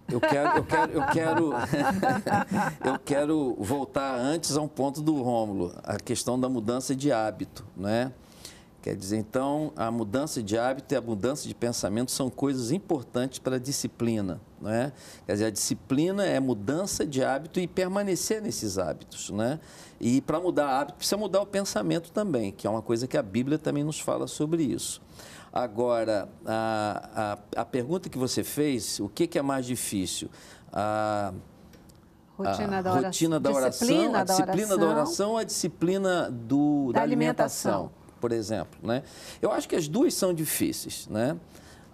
eu quero, eu quero, eu quero, eu quero voltar antes a um ponto do Rômulo, a questão da mudança de hábito, né? Quer dizer, então, a mudança de hábito e a mudança de pensamento são coisas importantes para a disciplina. é Quer dizer, a disciplina é mudança de hábito e permanecer nesses hábitos. Né? E para mudar hábito, precisa mudar o pensamento também, que é uma coisa que a Bíblia também nos fala sobre isso. Agora, a, a, a pergunta que você fez, o que, que é mais difícil? A, rotina da oração, rotina da oração disciplina a disciplina da oração, ou a disciplina do, da, da alimentação. alimentação por exemplo. Né? Eu acho que as duas são difíceis. Né?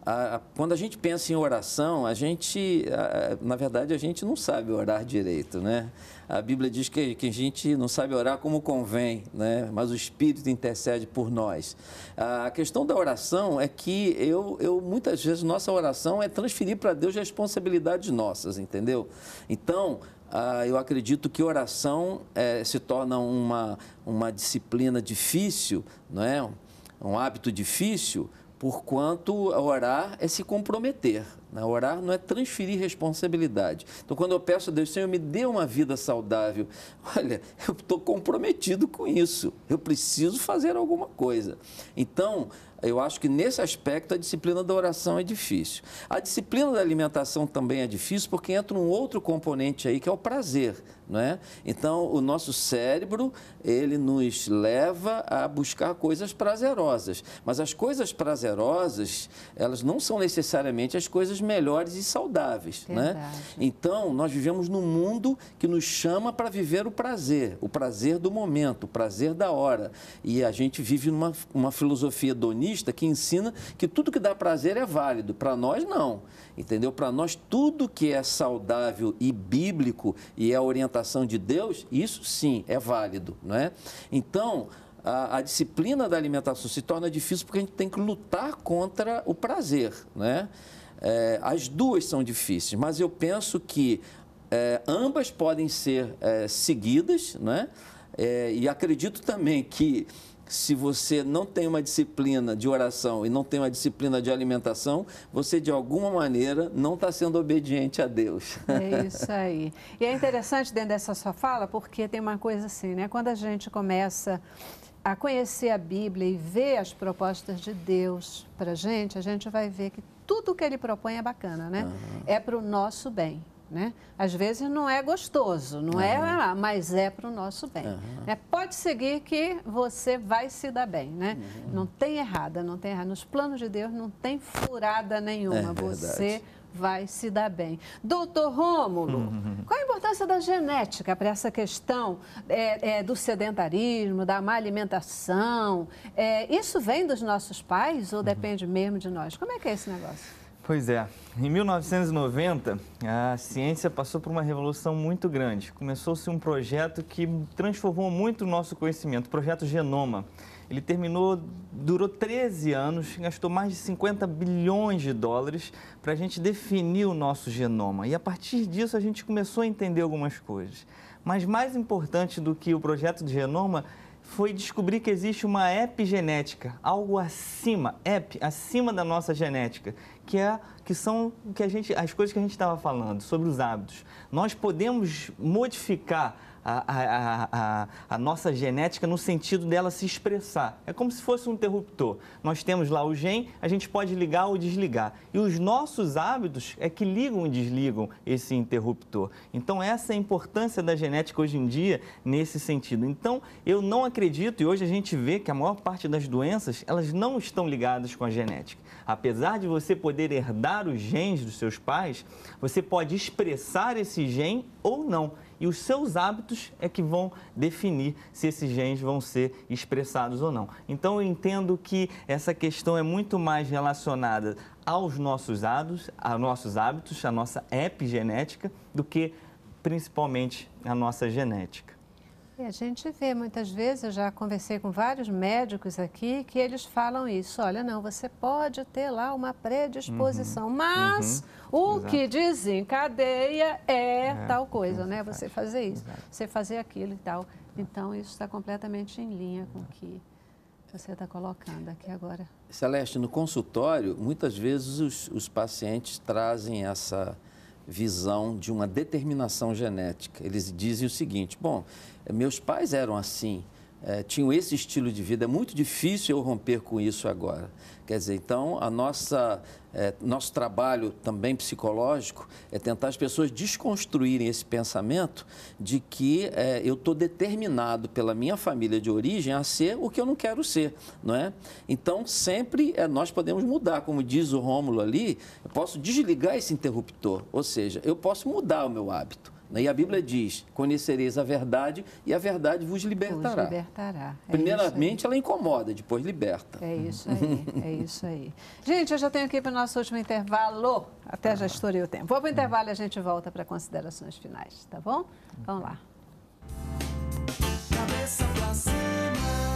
A, a, quando a gente pensa em oração, a gente, a, na verdade, a gente não sabe orar direito. Né? A Bíblia diz que, que a gente não sabe orar como convém, né? mas o Espírito intercede por nós. A questão da oração é que eu, eu muitas vezes nossa oração é transferir para Deus responsabilidades nossas, entendeu? Então, ah, eu acredito que oração eh, se torna uma, uma disciplina difícil, não é? um hábito difícil, porquanto orar é se comprometer. Né? Orar não é transferir responsabilidade. Então, quando eu peço a Deus, Senhor, me dê uma vida saudável, olha, eu estou comprometido com isso, eu preciso fazer alguma coisa. Então, eu acho que nesse aspecto a disciplina da oração é difícil. A disciplina da alimentação também é difícil porque entra um outro componente aí que é o prazer. É? Então, o nosso cérebro, ele nos leva a buscar coisas prazerosas. Mas as coisas prazerosas, elas não são necessariamente as coisas melhores e saudáveis. É? Verdade. Né? Então, nós vivemos num mundo que nos chama para viver o prazer, o prazer do momento, o prazer da hora. E a gente vive numa uma filosofia donista que ensina que tudo que dá prazer é válido. Para nós, não. Entendeu? Para nós, tudo que é saudável e bíblico e é orientação de Deus, isso sim é válido, não é? Então, a, a, disciplina da alimentação se torna difícil porque a gente tem que lutar contra o prazer, né? É, as duas são difíceis, mas eu penso que é, ambas podem ser é, seguidas, né? e acredito também que se você não tem uma disciplina de oração e não tem uma disciplina de alimentação, você de alguma maneira não está sendo obediente a Deus. É isso aí. E é interessante dentro dessa sua fala, porque tem uma coisa assim, né? Quando a gente começa a conhecer a Bíblia e ver as propostas de Deus para gente, a gente vai ver que tudo que ele propõe é bacana, né? Uhum. É para o nosso bem. Né? Às vezes não é gostoso, não é, ah, mas é para o nosso bem. Uhum. Né? Pode seguir que você vai se dar bem, né? Uhum. Não tem errada, não tem errada. Nos planos de Deus não tem furada nenhuma. É você vai se dar bem. Doutor Rômulo, uhum. qual a importância da genética para essa questão é, é, do sedentarismo, da má alimentação? É, isso vem dos nossos pais ou uhum. depende mesmo de nós? Como é que é esse negócio? Pois é. Em 1990, a ciência passou por uma revolução muito grande. Começou-se um projeto que transformou muito o nosso conhecimento, o projeto Genoma. Ele terminou, durou 13 anos, gastou mais de 50 bilhões de dólares para a gente definir o nosso genoma. E a partir disso a gente começou a entender algumas coisas. Mas mais importante do que o projeto de genoma foi descobrir que existe uma epigenética, algo acima, ep, acima da nossa genética, que é que são que a gente, as coisas que a gente estava falando sobre os hábitos. Nós podemos modificar a, a, a, nossa genética no sentido dela se expressar. É como se fosse um interruptor. Nós temos lá o gene, a gente pode ligar ou desligar. E os nossos hábitos é que ligam e desligam esse interruptor. Então, essa é a importância da genética hoje em dia nesse sentido. Então, eu não acredito, e hoje a gente vê que a maior parte das doenças, elas não estão ligadas com a genética. Apesar de você poder herdar os genes dos seus pais, você pode expressar esse gene ou não e os seus hábitos é que vão definir se esses genes vão ser expressados ou não. Então eu entendo que essa questão é muito mais relacionada aos nossos hábitos, aos nossos hábitos, à nossa epigenética, do que principalmente à nossa genética. E a gente vê muitas vezes, eu já conversei com vários médicos aqui, que eles falam isso. Olha, não, você pode ter lá uma predisposição, uhum. mas uhum. o Exato. que desencadeia é, é tal coisa, né? Você fazer isso, Exato. você fazer aquilo e tal. Então, isso está completamente em linha com o que você está colocando aqui agora. Celeste, no consultório, muitas vezes os, os pacientes trazem essa visão de uma determinação genética. Eles dizem o seguinte: bom, meus pais eram assim, é, tinham esse estilo de vida. É muito difícil eu romper com isso agora. Quer dizer, então, a nossa, é, nosso trabalho também psicológico é tentar as pessoas desconstruírem esse pensamento de que é, eu estou determinado pela minha família de origem a ser o que eu não quero ser, não é? Então, sempre é, nós podemos mudar, como diz o Rômulo ali, eu posso desligar esse interruptor, ou seja, eu posso mudar o meu hábito. Né? E a Bíblia diz: conhecereis a verdade e a verdade vos libertará. Vos libertará. É Primeiramente, ela incomoda, depois liberta. É isso aí, é isso aí. Gente, eu já tenho aqui para o nosso último intervalo. Até já estourei o tempo. Vou para o intervalo e a gente volta para considerações finais, tá bom? Vamos lá. Cabeça pra cima.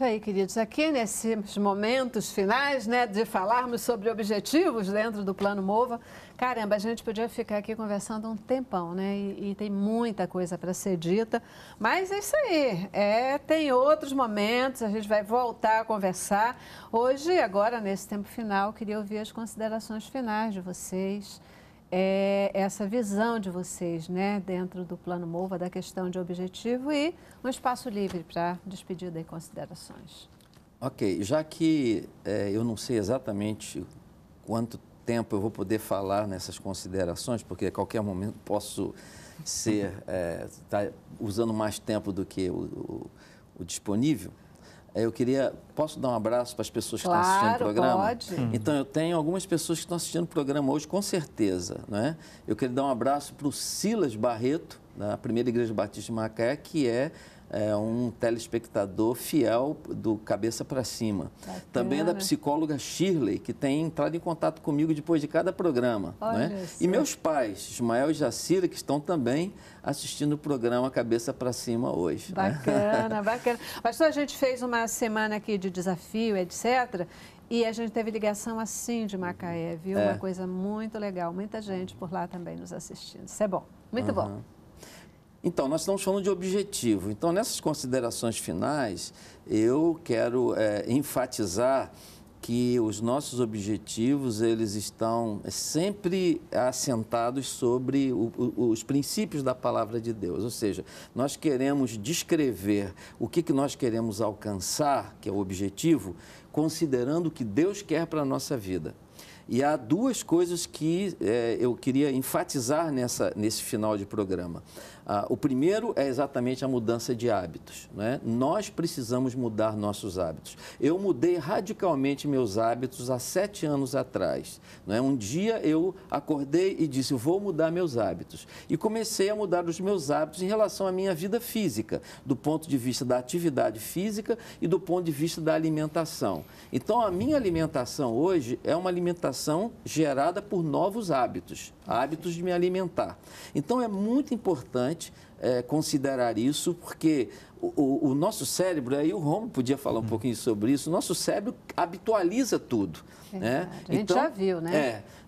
Isso aí, queridos. Aqui nesses momentos finais, né, de falarmos sobre objetivos dentro do Plano Mova, caramba, a gente podia ficar aqui conversando um tempão, né? E, e tem muita coisa para ser dita. Mas é isso aí. É, tem outros momentos, a gente vai voltar a conversar. Hoje, agora, nesse tempo final, queria ouvir as considerações finais de vocês é, essa visão de vocês né, dentro do Plano MOVA, da questão de objetivo e um espaço livre para despedida e considerações. Ok, já que é, eu não sei exatamente quanto tempo eu vou poder falar nessas considerações, porque a qualquer momento posso ser é, tá usando mais tempo do que o, o, o disponível. É, eu queria. Posso dar um abraço para as pessoas que claro, estão assistindo o programa? Pode. Hum. Então, eu tenho algumas pessoas que estão assistindo o programa hoje, com certeza. Né? Eu queria dar um abraço para o Silas Barreto, da Primeira Igreja Batista de Macaé, que é é, um telespectador fiel do Cabeça para Cima. Bacana. Também é da psicóloga Shirley, que tem entrado em contato comigo depois de cada programa. Né? E meus pais, Ismael e Jacira, que estão também assistindo o programa Cabeça para Cima hoje. Né? Bacana, né? bacana. Pastor, a gente fez uma semana aqui de desafio, etc. E a gente teve ligação assim de Macaé, viu? É. Uma coisa muito legal. Muita gente por lá também nos assistindo. Isso é bom. Muito uhum. bom. Então, nós estamos falando de objetivo. Então, nessas considerações finais, eu quero é, enfatizar que os nossos objetivos eles estão é, sempre assentados sobre o, o, os princípios da palavra de Deus, ou seja, nós queremos descrever o que, que nós queremos alcançar, que é o objetivo, considerando o que Deus quer para a nossa vida. E há duas coisas que é, eu queria enfatizar nessa, nesse final de programa. Ah, o primeiro é exatamente a mudança de hábitos. Né? Nós precisamos mudar nossos hábitos. Eu mudei radicalmente meus hábitos há sete anos atrás. Né? Um dia eu acordei e disse: vou mudar meus hábitos. E comecei a mudar os meus hábitos em relação à minha vida física, do ponto de vista da atividade física e do ponto de vista da alimentação. Então, a minha alimentação hoje é uma alimentação gerada por novos hábitos, hábitos de me alimentar. Então, é muito importante knowledge é, considerar isso, porque o, o, nosso cérebro, aí o Romo podia falar um uhum. pouquinho sobre isso, o nosso cérebro habitualiza tudo. Né? A gente então, já viu, né?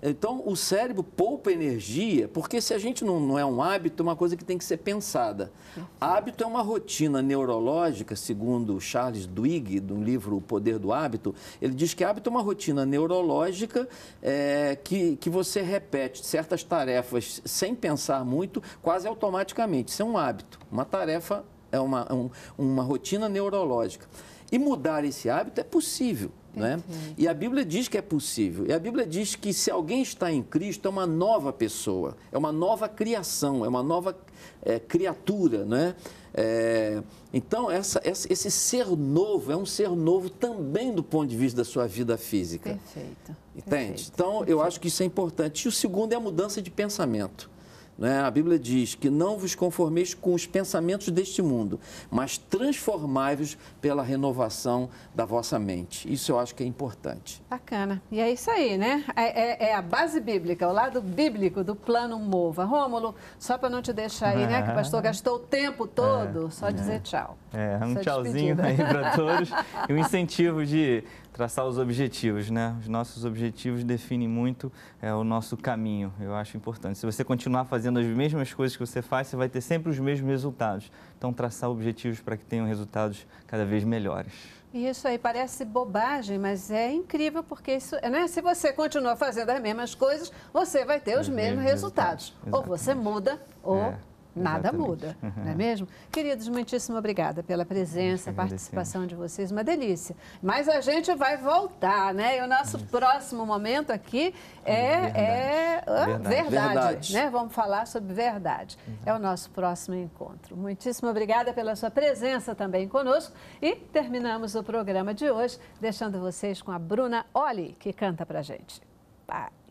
É, então, o cérebro poupa energia, porque se a gente não, não é um hábito, é uma coisa que tem que ser pensada. Perfeito. Hábito é uma rotina neurológica, segundo Charles Duhigg, do livro O Poder do Hábito, ele diz que hábito é uma rotina neurológica é, que, que você repete certas tarefas sem pensar muito, quase automaticamente. Isso é um hábito, uma tarefa, é uma, é um, uma rotina neurológica. E mudar esse hábito é possível. Né? E a Bíblia diz que é possível. E a Bíblia diz que se alguém está em Cristo, é uma nova pessoa, é uma nova criação, é uma nova é, criatura. Né? É, então, essa, esse ser novo é um ser novo também do ponto de vista da sua vida física. Perfeito. Entende? Perfeito, então, perfeito. eu acho que isso é importante. E o segundo é a mudança de pensamento. Né? A Bíblia diz que não vos conformeis com os pensamentos deste mundo, mas transformai-vos pela renovação da vossa mente. Isso eu acho que é importante. Bacana. E é isso aí, né? É, é, é a base bíblica, o lado bíblico do plano Mova. Rômulo, só para não te deixar aí, é. né? Que o pastor é. gastou o tempo todo, só é. dizer é. tchau. É, um só tchauzinho despedida. aí para todos. e um incentivo de traçar os objetivos, né? Os nossos objetivos definem muito é, o nosso caminho, eu acho importante. Se você continuar fazendo as mesmas coisas que você faz, você vai ter sempre os mesmos resultados. Então, traçar objetivos para que tenham resultados cada vez melhores. Isso aí parece bobagem, mas é incrível porque isso, né? Se você continuar fazendo as mesmas coisas, você vai ter os, os mesmos, mesmos resultados. resultados. Ou você muda ou é Nada Exatamente. muda, uhum. não é mesmo? Queridos, muitíssimo obrigada pela presença, participação de vocês, uma delícia. Mas a gente vai voltar, né? E o nosso Isso. próximo momento aqui é, é verdade. É, verdade. verdade, verdade. Né? Vamos falar sobre verdade. Uhum. É o nosso próximo encontro. Muitíssimo obrigada pela sua presença também conosco e terminamos o programa de hoje deixando vocês com a Bruna Oli, que canta pra gente. Bye.